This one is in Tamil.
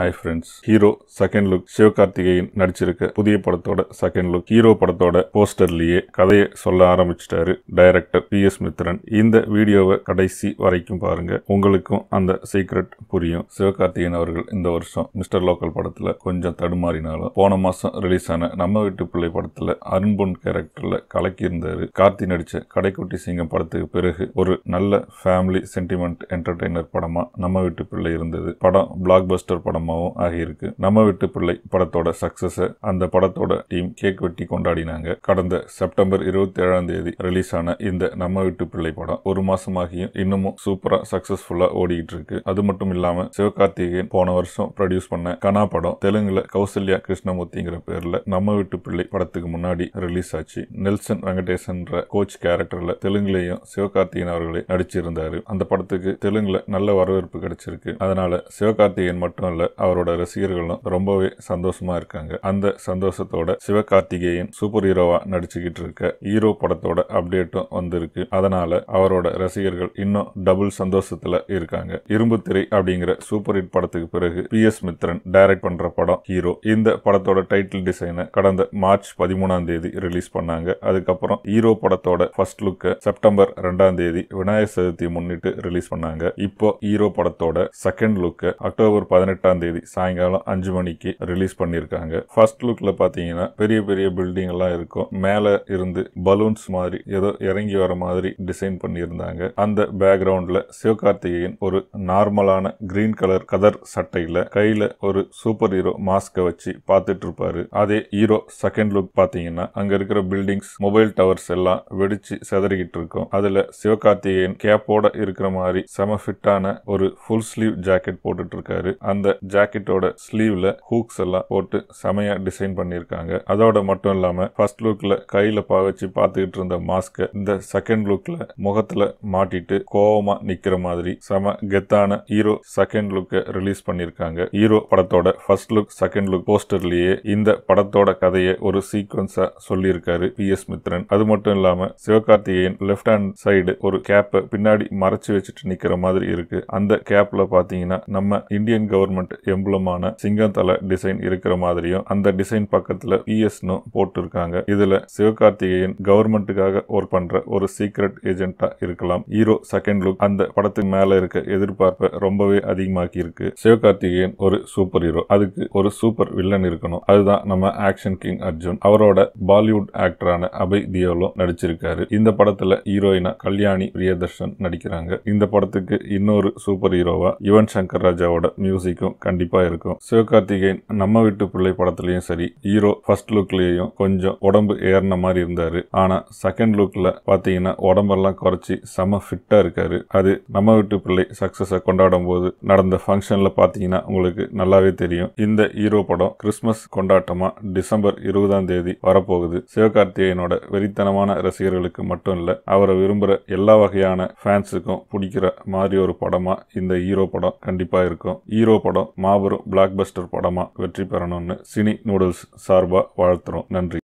high friends hero second look Sivakarthikeyan நடிச்சிருக்க புதிய படத்தோட செகண்ட் லுக் ஹீரோ படத்தோட போஸ்டர்லயே கதையை சொல்ல ஆரம்பிச்சிட்டாரு டைரக்டர் பி எஸ் மித்ரன் இந்த வீடியோவை கடைசி வரைக்கும் பாருங்க உங்களுக்கும் அந்த சீக்ரெட் புரியும் சிவகார்த்திகேயன் அவர்கள் இந்த வருஷம் மிஸ்டர் லோக்கல் படத்துல கொஞ்சம் தடுமாறினாலும் போன மாசம் ரிலீஸ் ஆன நம்ம வீட்டு பிள்ளை படத்துல அருண்பொன் கேரக்டர்ல கலக்கியிருந்தாரு கார்த்தி நடிச்ச கடைக்குட்டி சிங்கம் படத்துக்கு பிறகு ஒரு நல்ல ஃபேமிலி சென்டிமெண்ட் என்டர்டெய்னர் படமா நம்ம வீட்டு பிள்ளை இருந்தது படம் பிளாக் பஸ்டர் படம் அம்மாவும் ஆகியிருக்கு நம்ம வீட்டு பிள்ளை படத்தோட சக்சஸை அந்த படத்தோட டீம் கேக் வெட்டி கொண்டாடினாங்க கடந்த செப்டம்பர் இருபத்தி ஏழாம் தேதி ரிலீஸ் ஆன இந்த நம்ம வீட்டு பிள்ளை படம் ஒரு மாசமாகியும் இன்னமும் சூப்பரா சக்சஸ்ஃபுல்லா ஓடிக்கிட்டு இருக்கு அது மட்டும் இல்லாம சிவகார்த்திகேயன் போன வருஷம் ப்ரொடியூஸ் பண்ண கனா படம் தெலுங்குல கௌசல்யா கிருஷ்ணமூர்த்திங்கிற பேர்ல நம்ம வீட்டு பிள்ளை படத்துக்கு முன்னாடி ரிலீஸ் ஆச்சு நெல்சன் வெங்கடேசன்ற கோச் கேரக்டர்ல தெலுங்குலயும் சிவகார்த்திகேயன் அவர்களே நடிச்சிருந்தாரு அந்த படத்துக்கு தெலுங்குல நல்ல வரவேற்பு கிடைச்சிருக்கு அதனால சிவகார்த்திகேயன் மட்டும் இல்ல அவரோட ரசிகர்களும் ரொம்பவே சந்தோஷமா இருக்காங்க அந்த சந்தோஷத்தோட சிவகார்த்திகேயன் சூப்பர் ஹீரோவா நடிச்சுக்கிட்டு இருக்க ஹீரோ படத்தோட அப்டேட்டும் வந்திருக்கு அதனால அவரோட ரசிகர்கள் இன்னும் டபுள் சந்தோஷத்துல இருக்காங்க இரும்பு திரை அப்படிங்கிற சூப்பர் ஹிட் படத்துக்கு பிறகு பி எஸ் மித்ரன் டைரக்ட் பண்ற படம் ஹீரோ இந்த படத்தோட டைட்டில் டிசைனை கடந்த மார்ச் பதிமூணாம் தேதி ரிலீஸ் பண்ணாங்க அதுக்கப்புறம் ஹீரோ படத்தோட ஃபர்ஸ்ட் லுக்கை செப்டம்பர் ரெண்டாம் தேதி விநாயகர் சதுர்த்தி முன்னிட்டு ரிலீஸ் பண்ணாங்க இப்போ ஹீரோ படத்தோட செகண்ட் லுக்கை அக்டோபர் பதினெட்டாம் தேதி சாயங்காலம் அஞ்சு மணிக்கு ரிலீஸ் பண்ணியிருக்காங்க ஃபர்ஸ்ட் லுக்ல பார்த்தீங்கன்னா பெரிய பெரிய பில்டிங் எல்லாம் இருக்கும் மேலே இருந்து பலூன்ஸ் மாதிரி ஏதோ இறங்கி வர மாதிரி டிசைன் பண்ணியிருந்தாங்க அந்த பேக்ரவுண்ட்ல சிவகார்த்திகேயன் ஒரு நார்மலான கிரீன் கலர் கதர் சட்டையில கையில ஒரு சூப்பர் ஹீரோ மாஸ்கை வச்சு பார்த்துட்டு இருப்பாரு அதே ஹீரோ செகண்ட் லுக் பார்த்தீங்கன்னா அங்க இருக்கிற பில்டிங்ஸ் மொபைல் டவர்ஸ் எல்லாம் வெடிச்சு செதறிக்கிட்டு இருக்கும் அதுல சிவகார்த்திகேயன் கேப்போட இருக்கிற மாதிரி செம ஃபிட்டான ஒரு ஃபுல் ஸ்லீவ் ஜாக்கெட் போட்டுட்டு இருக்காரு அந்த ஜாக்கெட்டோட ஸ்லீவ்ல ஹூக்ஸ் எல்லாம் போட்டு செமையா டிசைன் பண்ணியிருக்காங்க அதோட மட்டும் இல்லாம ஃபர்ஸ்ட் லுக்ல கையில பாவச்சு பாத்துக்கிட்டு இருந்த மாஸ்க இந்த செகண்ட் லுக்ல முகத்துல மாட்டிட்டு கோவமா நிக்கிற மாதிரி செம கெத்தான ஹீரோ செகண்ட் லுக்க ரிலீஸ் பண்ணியிருக்காங்க ஹீரோ படத்தோட ஃபர்ஸ்ட் லுக் செகண்ட் லுக் போஸ்டர்லயே இந்த படத்தோட கதையை ஒரு சீக்வன்ஸா சொல்லியிருக்காரு பி எஸ் மித்ரன் அது மட்டும் இல்லாம சிவகார்த்திகேயன் லெப்ட் ஹேண்ட் சைடு ஒரு கேப்பை பின்னாடி மறைச்சு வச்சுட்டு நிக்கிற மாதிரி இருக்கு அந்த கேப்ல பாத்தீங்கன்னா நம்ம இந்தியன் கவர்மெண்ட் எம்பளமான சிங்கத்தலை டிசைன் இருக்கிற மாதிரியும் அந்த டிசைன் பக்கத்தில் இஎஸ்னு e போட்டிருக்காங்க இதுல சிவகார்த்திகேயன் கவர்மெண்ட்டுக்காக ஒர்க் பண்ற ஒரு சீக்ரெட் ஏஜென்ட்டா இருக்கலாம் ஹீரோ செகண்ட் லுக் அந்த படத்துக்கு மேல இருக்க எதிர்பார்ப்பை ரொம்பவே அதிகமாக்கி இருக்கு சிவகார்த்திகேயன் ஒரு சூப்பர் ஹீரோ அதுக்கு ஒரு சூப்பர் வில்லன் இருக்கணும் அதுதான் நம்ம ஆக்ஷன் கிங் அர்ஜுன் அவரோட பாலிவுட் ஆக்டரான அபய் தியோலோ நடிச்சிருக்காரு இந்த படத்துல ஹீரோயினா கல்யாணி பிரியதர்ஷன் நடிக்கிறாங்க இந்த படத்துக்கு இன்னொரு சூப்பர் ஹீரோவா யுவன் சங்கர் ராஜாவோட மியூசிக்கும் கண்டிப்பாக இருக்கும் சிவகார்த்திகேயன் நம்ம வீட்டு பிள்ளை படத்துலையும் சரி ஹீரோ ஃபர்ஸ்ட் லுக்லேயும் கொஞ்சம் உடம்பு ஏறின மாதிரி இருந்தார் ஆனால் செகண்ட் லுக்கில் பார்த்தீங்கன்னா உடம்பெல்லாம் குறைச்சி செம ஃபிட்டாக இருக்காரு அது நம்ம வீட்டு பிள்ளை சக்ஸஸை கொண்டாடும் போது நடந்த ஃபங்க்ஷனில் பார்த்தீங்கன்னா உங்களுக்கு நல்லாவே தெரியும் இந்த ஹீரோ படம் கிறிஸ்மஸ் கொண்டாட்டமா டிசம்பர் இருபதாம் தேதி வரப்போகுது சிவகார்த்திகேயனோட வெறித்தனமான ரசிகர்களுக்கு மட்டும் இல்ல அவரை விரும்புற எல்லா வகையான ஃபேன்ஸுக்கும் பிடிக்கிற மாதிரி ஒரு படமா இந்த ஹீரோ படம் கண்டிப்பா இருக்கும் ஹீரோ படம் மாபெரும் பிளாக் பஸ்டர் படமாக வெற்றி பெறணும்னு சினி நூடுல்ஸ் சார்பாக வாழ்த்துறோம் நன்றி